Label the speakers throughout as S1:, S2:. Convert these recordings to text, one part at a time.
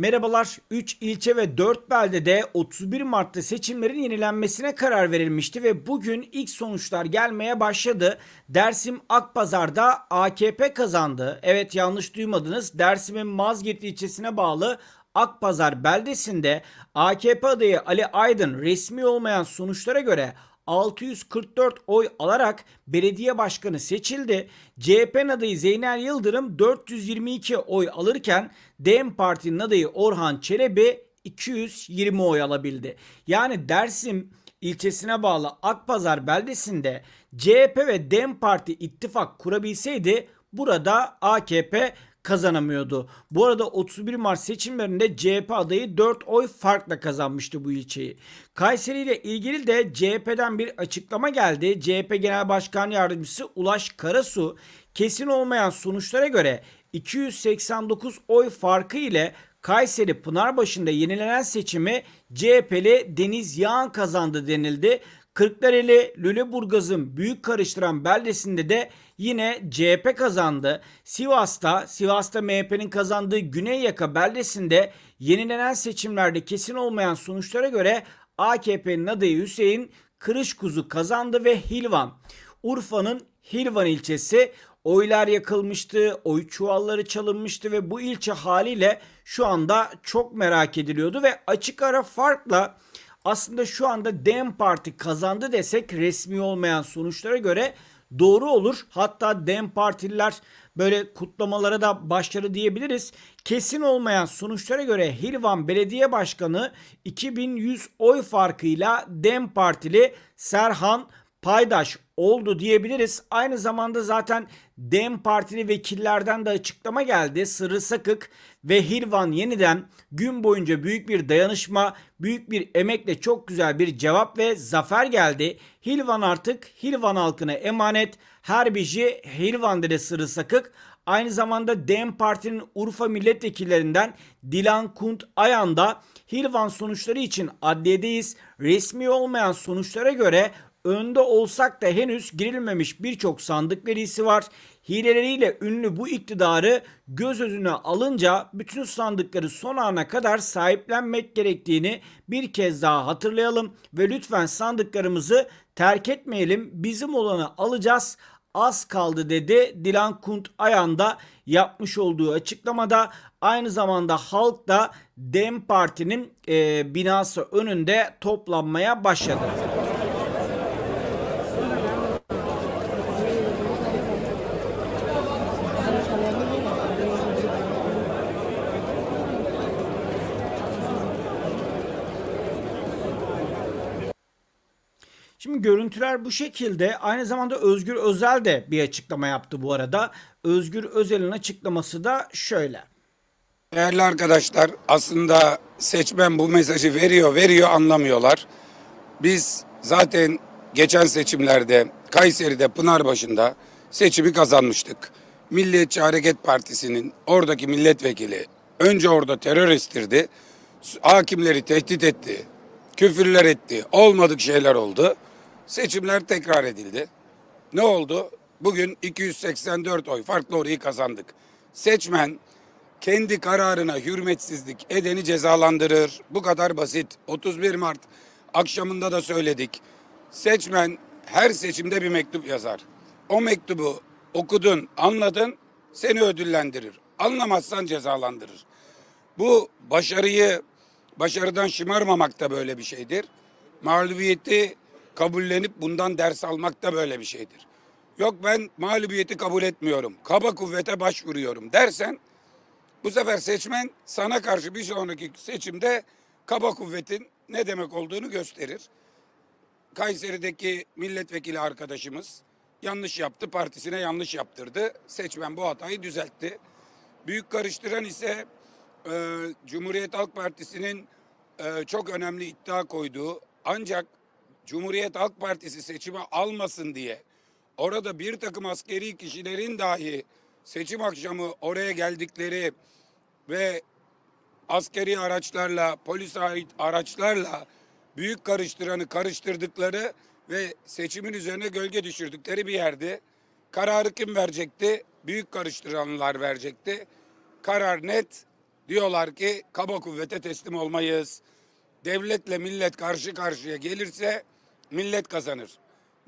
S1: Merhabalar. 3 ilçe ve 4 beldede 31 Mart'ta seçimlerin yenilenmesine karar verilmişti ve bugün ilk sonuçlar gelmeye başladı. Dersim Akpazar'da AKP kazandı. Evet yanlış duymadınız. Dersim'in Mazgirt ilçesine bağlı Akpazar beldesinde AKP adayı Ali Aydın resmi olmayan sonuçlara göre 644 oy alarak belediye başkanı seçildi. CHP adayı Zeynel Yıldırım 422 oy alırken DEM Parti'nin adayı Orhan Çelebi 220 oy alabildi. Yani Dersim ilçesine bağlı Akpazar beldesinde CHP ve DEM Parti ittifak kurabilseydi burada AKP kazanamıyordu. Bu arada 31 Mart seçimlerinde CHP adayı 4 oy farkla kazanmıştı bu ilçeyi. Kayseri ile ilgili de CHP'den bir açıklama geldi. CHP Genel Başkan Yardımcısı Ulaş Karasu kesin olmayan sonuçlara göre 289 oy farkı ile Kayseri Pınarbaşı'nda yenilenen seçimi CHP'li Deniz Yağan kazandı denildi. Kırklareli Lüleburgaz'ın büyük karıştıran beldesinde de Yine CHP kazandı. Sivas'ta, Sivas'ta MHP'nin kazandığı Güney Yaka beldesinde yenilenen seçimlerde kesin olmayan sonuçlara göre AKP'nin adayı Hüseyin Kırışkuzu kazandı ve Hilvan. Urfa'nın Hilvan ilçesi oylar yakılmıştı, oy çuvalları çalınmıştı ve bu ilçe haliyle şu anda çok merak ediliyordu ve açık ara farkla aslında şu anda Dem Parti kazandı desek resmi olmayan sonuçlara göre doğru olur. Hatta Dem Partililer böyle kutlamalara da başarı diyebiliriz. Kesin olmayan sonuçlara göre Hilvan Belediye Başkanı 2100 oy farkıyla Dem Partili Serhan paydaş oldu diyebiliriz. Aynı zamanda zaten Dem Partili vekillerden de açıklama geldi. Sırrı Sakık ve Hirvan yeniden gün boyunca büyük bir dayanışma, büyük bir emekle çok güzel bir cevap ve zafer geldi. Hilvan artık Hilvan halkına emanet. Her birci Hilvan dedi Sırrı Sakık. Aynı zamanda Dem Parti'nin Urfa milletvekillerinden Dilan Kunt Ayan da Hilvan sonuçları için adliyedeyiz. Resmi olmayan sonuçlara göre Önde olsak da henüz girilmemiş birçok sandık verisi var. Hileleriyle ünlü bu iktidarı göz önüne alınca bütün sandıkları son ana kadar sahiplenmek gerektiğini bir kez daha hatırlayalım ve lütfen sandıklarımızı terk etmeyelim. Bizim olanı alacağız az kaldı dedi Dilan Kunt Ayan'da yapmış olduğu açıklamada aynı zamanda halk da DEM Parti'nin e, binası önünde toplanmaya başladı. Şimdi görüntüler bu şekilde. Aynı zamanda Özgür Özel de bir açıklama yaptı bu arada. Özgür Özel'in açıklaması da şöyle. Değerli arkadaşlar
S2: aslında seçmen bu mesajı veriyor veriyor anlamıyorlar. Biz zaten geçen seçimlerde Kayseri'de Pınarbaşı'nda seçimi kazanmıştık. Milliyetçi Hareket Partisi'nin oradaki milletvekili önce orada terör estirdi. Hakimleri tehdit etti. Küfürler etti. Olmadık şeyler oldu. Seçimler tekrar edildi. Ne oldu? Bugün 284 oy farklı orayı kazandık. Seçmen kendi kararına hürmetsizlik edeni cezalandırır. Bu kadar basit. 31 Mart akşamında da söyledik. Seçmen her seçimde bir mektup yazar. O mektubu okudun, anladın, seni ödüllendirir. Anlamazsan cezalandırır. Bu başarıyı, başarıdan şımarmamak da böyle bir şeydir. Mağlubiyeti kabullenip bundan ders almak da böyle bir şeydir. Yok ben mağlubiyeti kabul etmiyorum. Kaba kuvvete başvuruyorum dersen bu sefer seçmen sana karşı bir sonraki seçimde kaba kuvvetin ne demek olduğunu gösterir. Kayseri'deki milletvekili arkadaşımız yanlış yaptı, partisine yanlış yaptırdı. Seçmen bu hatayı düzeltti. Büyük karıştıran ise e, Cumhuriyet Halk Partisi'nin e, çok önemli iddia koyduğu ancak Cumhuriyet Halk Partisi seçime almasın diye orada bir takım askeri kişilerin dahi seçim akşamı oraya geldikleri ve askeri araçlarla, polis ait araçlarla büyük karıştıranı karıştırdıkları ve seçimin üzerine gölge düşürdükleri bir yerde Kararı kim verecekti? Büyük karıştıranlar verecekti. Karar net. Diyorlar ki kaba kuvvete teslim olmayız. Devletle millet karşı karşıya gelirse millet kazanır.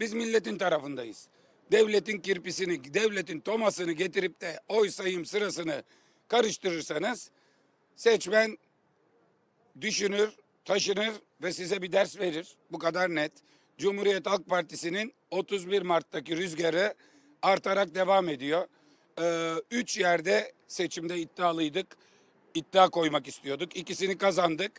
S2: Biz milletin tarafındayız. Devletin kirpisini, devletin tomasını getirip de oy sayım sırasını karıştırırsanız seçmen düşünür, taşınır ve size bir ders verir. Bu kadar net. Cumhuriyet Halk Partisi'nin 31 Mart'taki rüzgarı artarak devam ediyor. Ee, üç yerde seçimde iddialıydık. İddia koymak istiyorduk. İkisini kazandık.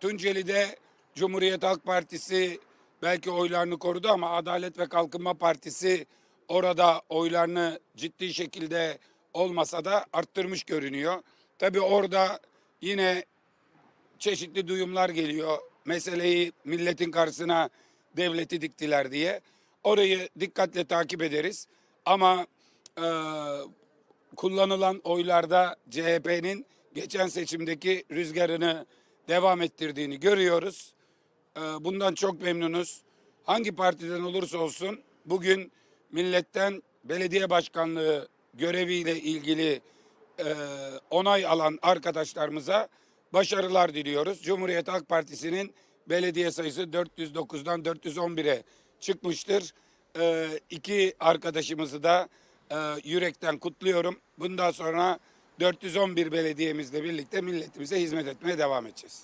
S2: Tunceli'de Cumhuriyet Halk Partisi belki oylarını korudu ama Adalet ve Kalkınma Partisi orada oylarını ciddi şekilde olmasa da arttırmış görünüyor. Tabii orada yine çeşitli duyumlar geliyor. Meseleyi milletin karşısına devleti diktiler diye. Orayı dikkatle takip ederiz. Ama e, kullanılan oylarda CHP'nin geçen seçimdeki rüzgarını devam ettirdiğini görüyoruz. Ee, bundan çok memnunuz. Hangi partiden olursa olsun bugün milletten belediye başkanlığı göreviyle ilgili e, onay alan arkadaşlarımıza başarılar diliyoruz. Cumhuriyet Halk Partisi'nin belediye sayısı 409'dan 411'e çıkmıştır. Ee, iki arkadaşımızı da e, yürekten kutluyorum. Bundan sonra 411 belediyemizle birlikte milletimize hizmet etmeye devam edeceğiz.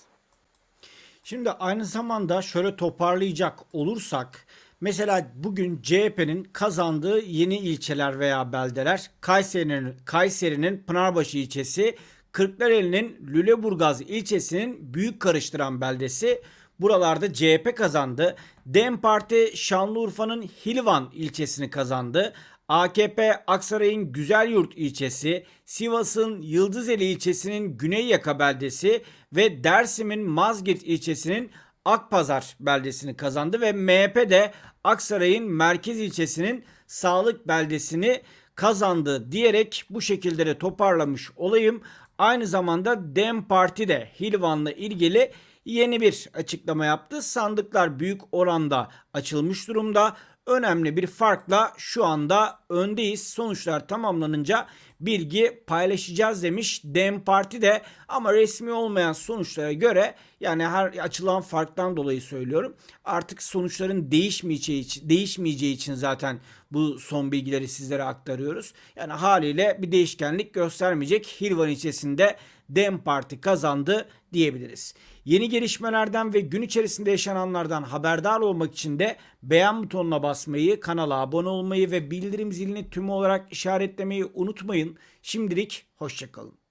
S1: Şimdi aynı zamanda şöyle toparlayacak olursak mesela bugün CHP'nin kazandığı yeni ilçeler veya beldeler Kayseri'nin Kayseri'nin Pınarbaşı ilçesi, Kırklareli'nin Lüleburgaz ilçesinin büyük karıştıran beldesi buralarda CHP kazandı. DEM Parti Şanlıurfa'nın Hilvan ilçesini kazandı. AKP Aksaray'ın Güzelyurt ilçesi, Sivas'ın Yıldızeli ilçesinin Güneyya beldesi ve Dersim'in Mazgirt ilçesinin Akpazar beldesini kazandı ve MHP de Aksaray'ın merkez ilçesinin Sağlık beldesini kazandı diyerek bu şekilde de toparlamış olayım. Aynı zamanda Dem Parti de Hilvan'la ilgili yeni bir açıklama yaptı. Sandıklar büyük oranda açılmış durumda önemli bir farkla şu anda öndeyiz. Sonuçlar tamamlanınca bilgi paylaşacağız demiş Dem Parti de ama resmi olmayan sonuçlara göre yani her açılan farktan dolayı söylüyorum. Artık sonuçların değişmeyeceği için, değişmeyeceği için zaten bu son bilgileri sizlere aktarıyoruz. Yani haliyle bir değişkenlik göstermeyecek. Hilvan ilçesinde Dem Parti kazandı diyebiliriz. Yeni gelişmelerden ve gün içerisinde yaşananlardan haberdar olmak için de beğen butonuna basmayı, kanala abone olmayı ve bildirim zilini tüm olarak işaretlemeyi unutmayın. Şimdilik hoşçakalın.